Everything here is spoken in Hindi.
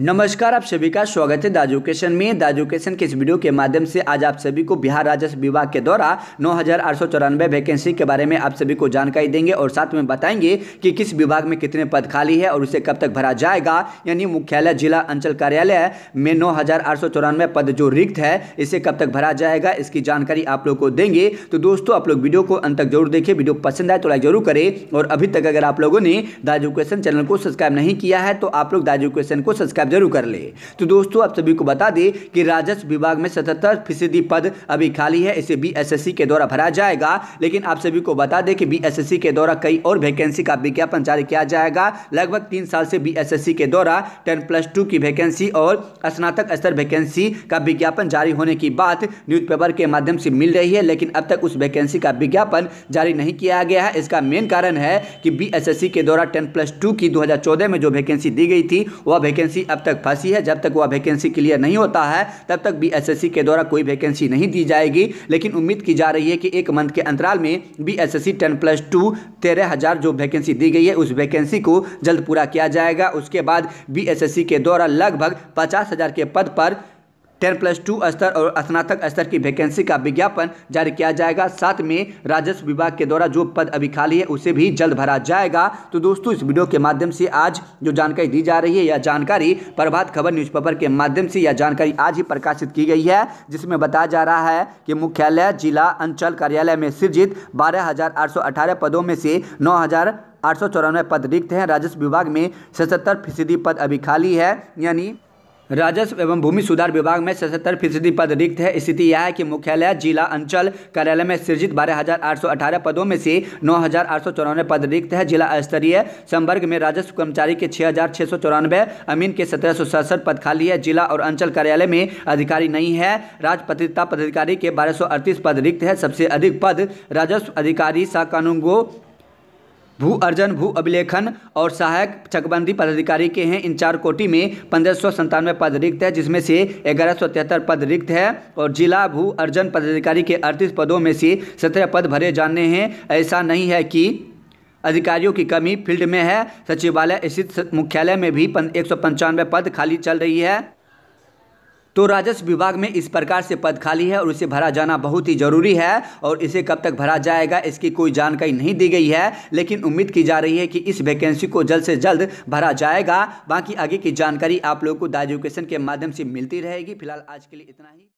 नमस्कार आप सभी का स्वागत है दाजू एजुकेशन में एजुकेशन के इस वीडियो के माध्यम से आज आप सभी को बिहार राजस्व विभाग के द्वारा नौ वैकेंसी के बारे में आप सभी को जानकारी देंगे और साथ में बताएंगे कि किस विभाग में कितने पद खाली है और उसे कब तक भरा जाएगा यानी मुख्यालय जिला अंचल कार्यालय में नौ पद जो रिक्त है इसे कब तक भरा जाएगा इसकी जानकारी आप लोग को देंगे तो दोस्तों आप लोग वीडियो को अंत तक जरूर देखें वीडियो पसंद आए तो लाइक जरूर करें और अभी तक अगर आप लोगों ने एजुकेशन चैनल को सब्सक्राइब नहीं किया है तो आप लोग एजुकेशन को सब्सक्राइब सब्सक्राइब जरूर कर ले तो दोस्तों आप सभी को बता दें कि राजस्व विभाग में सतहत्तर फीसदी पद अभी खाली है इसे बीएसएससी के द्वारा भरा जाएगा लेकिन आप सभी को बता दें कि बीएसएससी के द्वारा कई और वैकेंसी का विज्ञापन जारी किया जाएगा लगभग तीन साल से बी के द्वारा टेन प्लस टू की वैकेंसी और स्नातक स्तर वैकेंसी का विज्ञापन जारी होने की बात न्यूज़पेपर के माध्यम से मिल रही है लेकिन अब तक उस वैकेंसी का विज्ञापन जारी नहीं किया गया है इसका मेन कारण है कि बी के द्वारा टेन प्लस टू की दो में जो वैकेंसी दी गई थी वह वैकेंसी तब तक फंसी है जब तक वह वैकेंसी क्लियर नहीं होता है तब तक बीएसएससी के द्वारा कोई वैकेंसी नहीं दी जाएगी लेकिन उम्मीद की जा रही है कि एक मंथ के अंतराल में B S S plus two तेरह हज़ार जो वैकेंसी दी गई है उस वैकेंसी को जल्द पूरा किया जाएगा उसके बाद बी के द्वारा लगभग पचास हज़ार के पद पर टेन प्लस टू स्तर और स्नातक स्तर की वैकेंसी का विज्ञापन जारी किया जाएगा साथ में राजस्व विभाग के द्वारा जो पद अभी खाली है उसे भी जल्द भरा जाएगा तो दोस्तों इस वीडियो के माध्यम से आज जो जानकारी दी जा रही है या जानकारी प्रभात खबर न्यूज़पेपर के माध्यम से यह जानकारी आज ही प्रकाशित की गई है जिसमें बताया जा रहा है कि मुख्यालय जिला अंचल कार्यालय में सृजित बारह पदों में से नौ आठ पद रिक्त हैं राजस्व विभाग में सतहत्तर फीसदी पद अभी खाली है यानी राजस्व एवं भूमि सुधार विभाग में सतहत्तर फीसदी पद रिक्त है स्थिति यह है कि मुख्यालय जिला अंचल कार्यालय में सृजित बारह हजार आठ सौ अठारह पदों में से नौ हजार आठ सौ चौरानवे पद रिक्त है जिला स्तरीय संवर्ग में राजस्व कर्मचारी के छः हजार छः सौ चौरानवे अमीन के सत्रह सौ सड़सठ पद खाली है जिला और अंचल कार्यालय में अधिकारी नहीं है राजपत्रिकता पदाधिकारी के बारह सौ अड़तीस पद रिक्त है सबसे अधिक पद राजस्व अधिकारी सा कानूनगो भू अर्जन भू अभिलेखन और सहायक चकबंदी पदाधिकारी के हैं इन चार कोटि में पंद्रह सौ संतानवे पद रिक्त है जिसमें से ग्यारह सौ तिहत्तर पद रिक्त है और जिला भू अर्जन पदाधिकारी के अड़तीस पदों में से सत्रह पद भरे जाने हैं ऐसा नहीं है कि अधिकारियों की कमी फील्ड में है सचिवालय स्थित मुख्यालय में भी एक सौ पद खाली चल रही है तो राजस्व विभाग में इस प्रकार से पद खाली है और इसे भरा जाना बहुत ही ज़रूरी है और इसे कब तक भरा जाएगा इसकी कोई जानकारी नहीं दी गई है लेकिन उम्मीद की जा रही है कि इस वैकेंसी को जल्द से जल्द भरा जाएगा बाकी आगे की जानकारी आप लोगों को द एजुकेशन के माध्यम से मिलती रहेगी फिलहाल आज के लिए इतना ही